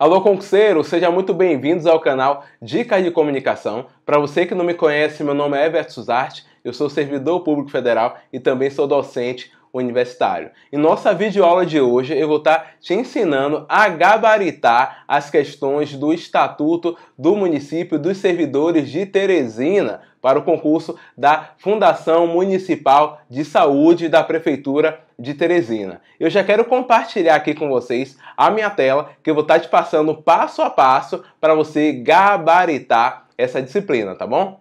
Alô, concurseiro! seja muito bem-vindos ao canal Dicas de Comunicação. Para você que não me conhece, meu nome é Everton Suzarte, eu sou servidor público federal e também sou docente universitário. Em nossa videoaula de hoje, eu vou estar tá te ensinando a gabaritar as questões do Estatuto do Município dos Servidores de Teresina para o concurso da Fundação Municipal de Saúde da Prefeitura de Teresina. Eu já quero compartilhar aqui com vocês a minha tela, que eu vou estar tá te passando passo a passo para você gabaritar essa disciplina, tá bom?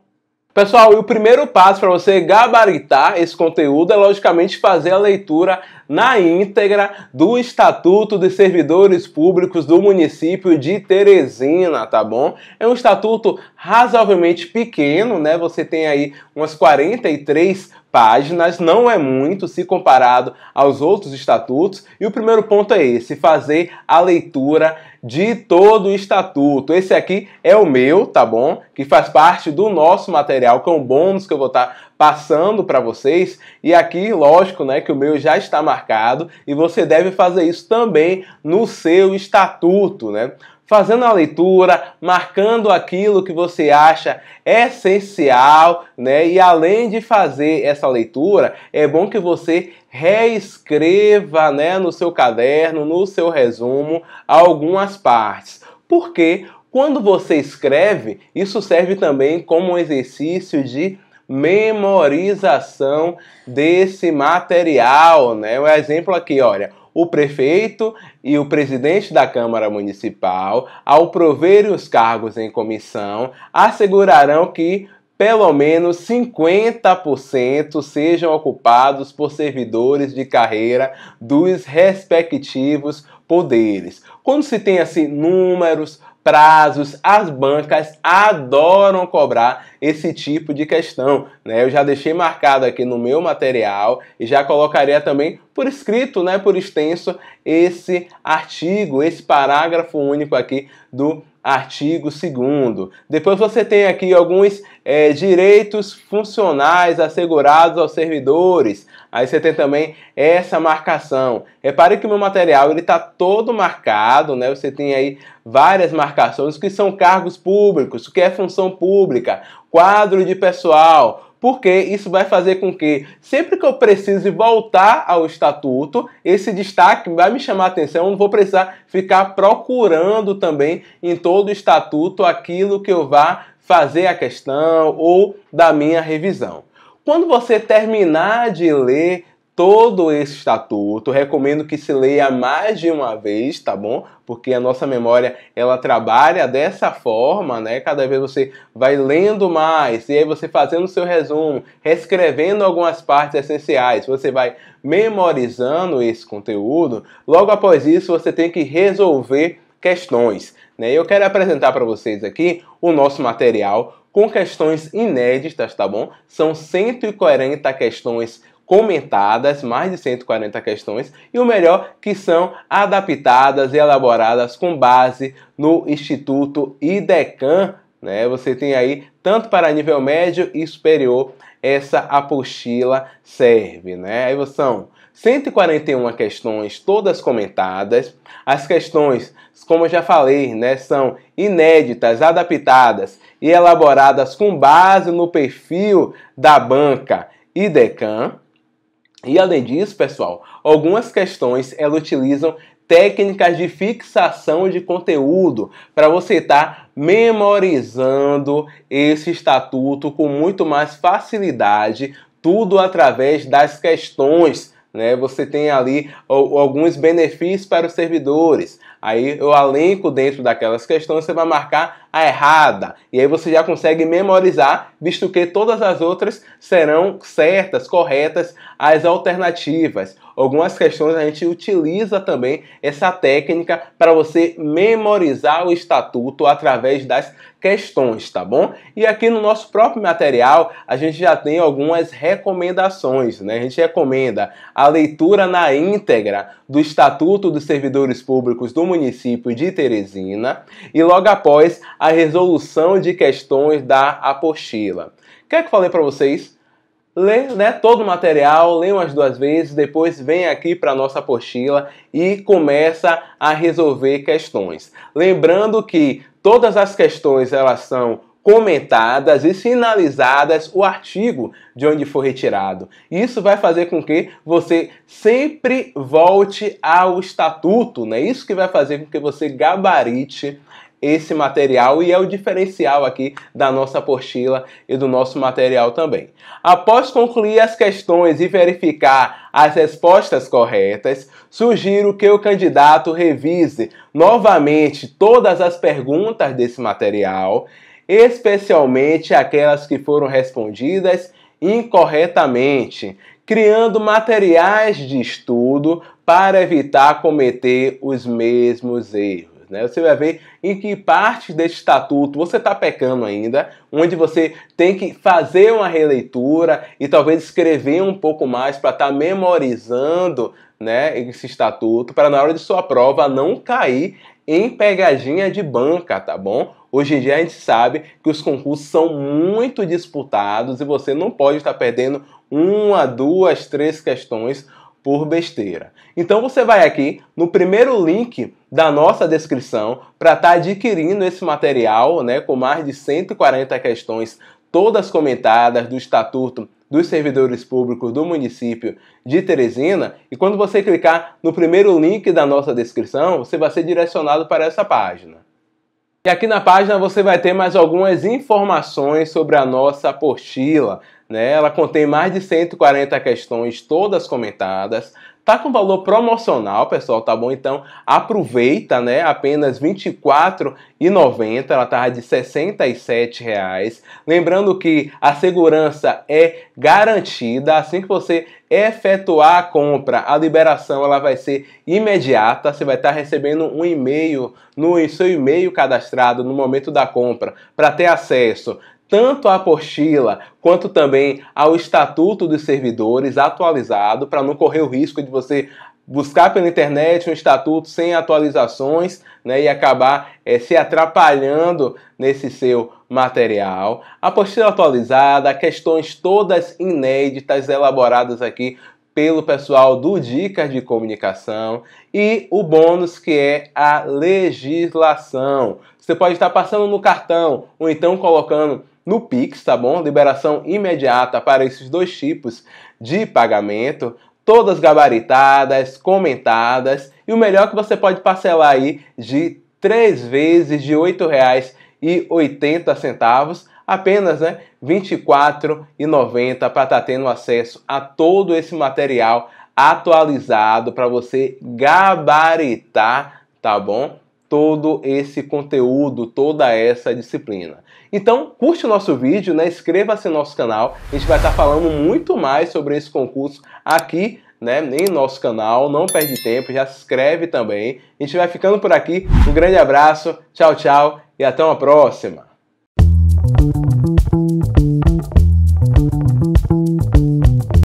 Pessoal, e o primeiro passo para você gabaritar esse conteúdo é logicamente fazer a leitura na íntegra do Estatuto de Servidores Públicos do município de Teresina, tá bom? É um estatuto razoavelmente pequeno, né? Você tem aí umas 43 páginas, não é muito se comparado aos outros estatutos. E o primeiro ponto é esse: fazer a leitura de todo o estatuto. Esse aqui é o meu, tá bom? Que faz parte do nosso material, que é um bônus que eu vou estar passando para vocês. E aqui, lógico, né, que o meu já está marcado e você deve fazer isso também no seu estatuto, né? Fazendo a leitura, marcando aquilo que você acha essencial, né? E além de fazer essa leitura, é bom que você reescreva, né, no seu caderno, no seu resumo, algumas partes. Porque quando você escreve, isso serve também como um exercício de memorização desse material, né? Um exemplo aqui, olha, o prefeito e o presidente da Câmara Municipal, ao proverem os cargos em comissão, assegurarão que pelo menos 50% sejam ocupados por servidores de carreira dos respectivos poderes. Quando se tem assim números, prazos, as bancas adoram cobrar esse tipo de questão. Né? Eu já deixei marcado aqui no meu material e já colocaria também por escrito, né, por extenso, esse artigo, esse parágrafo único aqui do artigo 2. Depois você tem aqui alguns é, direitos funcionais assegurados aos servidores. Aí você tem também essa marcação. Repare que o meu material ele está todo marcado, né? Você tem aí várias marcações que são cargos públicos, o que é função pública, quadro de pessoal, porque isso vai fazer com que, sempre que eu precise voltar ao estatuto, esse destaque vai me chamar a atenção, eu não vou precisar ficar procurando também em todo o estatuto aquilo que eu vá fazer a questão ou da minha revisão. Quando você terminar de ler todo esse estatuto. Recomendo que se leia mais de uma vez, tá bom? Porque a nossa memória, ela trabalha dessa forma, né? Cada vez você vai lendo mais e aí você fazendo seu resumo, reescrevendo algumas partes essenciais. Você vai memorizando esse conteúdo. Logo após isso, você tem que resolver questões, né? Eu quero apresentar para vocês aqui o nosso material com questões inéditas, tá bom? São 140 questões comentadas, mais de 140 questões, e o melhor, que são adaptadas e elaboradas com base no Instituto IDECAN. Né? Você tem aí, tanto para nível médio e superior, essa apostila serve. Né? Aí são 141 questões, todas comentadas. As questões, como eu já falei, né, são inéditas, adaptadas e elaboradas com base no perfil da banca IDECAN. E além disso, pessoal, algumas questões elas utilizam técnicas de fixação de conteúdo para você estar tá memorizando esse estatuto com muito mais facilidade, tudo através das questões né? Você tem ali alguns benefícios para os servidores. Aí eu alenco dentro daquelas questões, você vai marcar a errada. E aí você já consegue memorizar, visto que todas as outras serão certas, corretas, as alternativas algumas questões a gente utiliza também essa técnica para você memorizar o estatuto através das questões, tá bom? E aqui no nosso próprio material, a gente já tem algumas recomendações, né? A gente recomenda a leitura na íntegra do Estatuto dos Servidores Públicos do município de Teresina e logo após a resolução de questões da apostila. Quer que eu falei para vocês? lê né, todo o material, lê umas duas vezes, depois vem aqui para a nossa apostila e começa a resolver questões. Lembrando que todas as questões elas são comentadas e sinalizadas o artigo de onde foi retirado. Isso vai fazer com que você sempre volte ao estatuto, né? Isso que vai fazer com que você gabarite esse material e é o diferencial aqui da nossa apostila e do nosso material também. Após concluir as questões e verificar as respostas corretas, sugiro que o candidato revise novamente todas as perguntas desse material, especialmente aquelas que foram respondidas incorretamente, criando materiais de estudo para evitar cometer os mesmos erros coisas, né? Você vai ver em que parte desse estatuto você está pecando ainda, onde você tem que fazer uma releitura e talvez escrever um pouco mais para estar tá memorizando, né, esse estatuto, para na hora de sua prova não cair em pegadinha de banca, tá bom? Hoje em dia a gente sabe que os concursos são muito disputados e você não pode estar tá perdendo uma, duas, três questões por besteira. Então você vai aqui no primeiro link da nossa descrição para estar tá adquirindo esse material, né, com mais de 140 questões todas comentadas do estatuto dos servidores públicos do município de Teresina. E quando você clicar no primeiro link da nossa descrição, você vai ser direcionado para essa página. E aqui na página você vai ter mais algumas informações sobre a nossa apostila. Né? Ela contém mais de 140 questões, todas comentadas, Tá com valor promocional, pessoal, tá bom? Então aproveita, né? Apenas R$ 24,90, ela tava de R$ 67,00. Lembrando que a segurança é garantida assim que você efetuar a compra, a liberação ela vai ser imediata. Você vai estar tá recebendo um e-mail no seu e-mail cadastrado no momento da compra para ter acesso tanto a apostila quanto também ao Estatuto dos Servidores atualizado, para não correr o risco de você buscar pela internet um estatuto sem atualizações né, e acabar é, se atrapalhando nesse seu material. A apostila atualizada, questões todas inéditas elaboradas aqui pelo pessoal do Dicas de Comunicação e o bônus que é a legislação. Você pode estar passando no cartão ou então colocando no Pix, tá bom? Liberação imediata para esses dois tipos de pagamento, todas gabaritadas, comentadas, e o melhor é que você pode parcelar aí de três vezes de oitenta centavos, apenas né, R$ 24,90 para estar tá tendo acesso a todo esse material atualizado para você gabaritar, tá bom? todo esse conteúdo, toda essa disciplina. Então, curte o nosso vídeo, né? inscreva-se no nosso canal. A gente vai estar falando muito mais sobre esse concurso aqui né, em nosso canal. Não perde tempo, já se inscreve também. A gente vai ficando por aqui. Um grande abraço, tchau, tchau e até uma próxima.